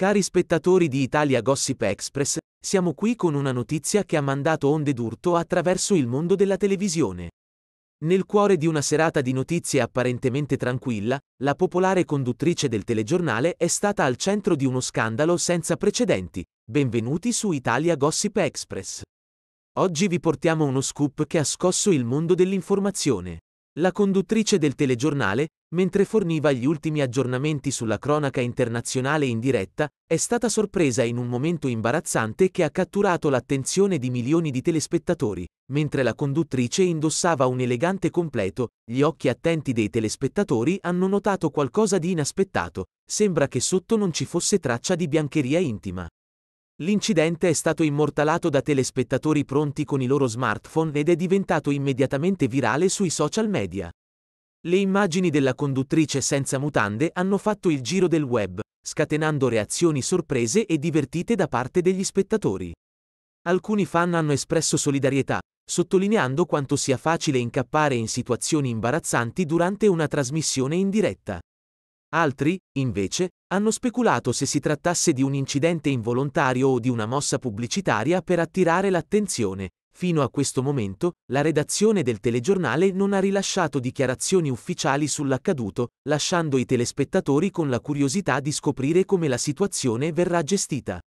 Cari spettatori di Italia Gossip Express, siamo qui con una notizia che ha mandato onde d'urto attraverso il mondo della televisione. Nel cuore di una serata di notizie apparentemente tranquilla, la popolare conduttrice del telegiornale è stata al centro di uno scandalo senza precedenti. Benvenuti su Italia Gossip Express. Oggi vi portiamo uno scoop che ha scosso il mondo dell'informazione la conduttrice del telegiornale, mentre forniva gli ultimi aggiornamenti sulla cronaca internazionale in diretta, è stata sorpresa in un momento imbarazzante che ha catturato l'attenzione di milioni di telespettatori, mentre la conduttrice indossava un elegante completo, gli occhi attenti dei telespettatori hanno notato qualcosa di inaspettato, sembra che sotto non ci fosse traccia di biancheria intima. L'incidente è stato immortalato da telespettatori pronti con i loro smartphone ed è diventato immediatamente virale sui social media. Le immagini della conduttrice senza mutande hanno fatto il giro del web, scatenando reazioni sorprese e divertite da parte degli spettatori. Alcuni fan hanno espresso solidarietà, sottolineando quanto sia facile incappare in situazioni imbarazzanti durante una trasmissione in diretta. Altri, invece, hanno speculato se si trattasse di un incidente involontario o di una mossa pubblicitaria per attirare l'attenzione. Fino a questo momento, la redazione del telegiornale non ha rilasciato dichiarazioni ufficiali sull'accaduto, lasciando i telespettatori con la curiosità di scoprire come la situazione verrà gestita.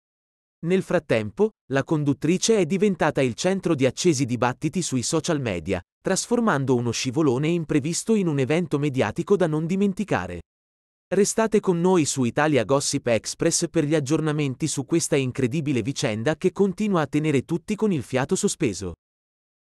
Nel frattempo, la conduttrice è diventata il centro di accesi dibattiti sui social media, trasformando uno scivolone imprevisto in un evento mediatico da non dimenticare. Restate con noi su Italia Gossip Express per gli aggiornamenti su questa incredibile vicenda che continua a tenere tutti con il fiato sospeso.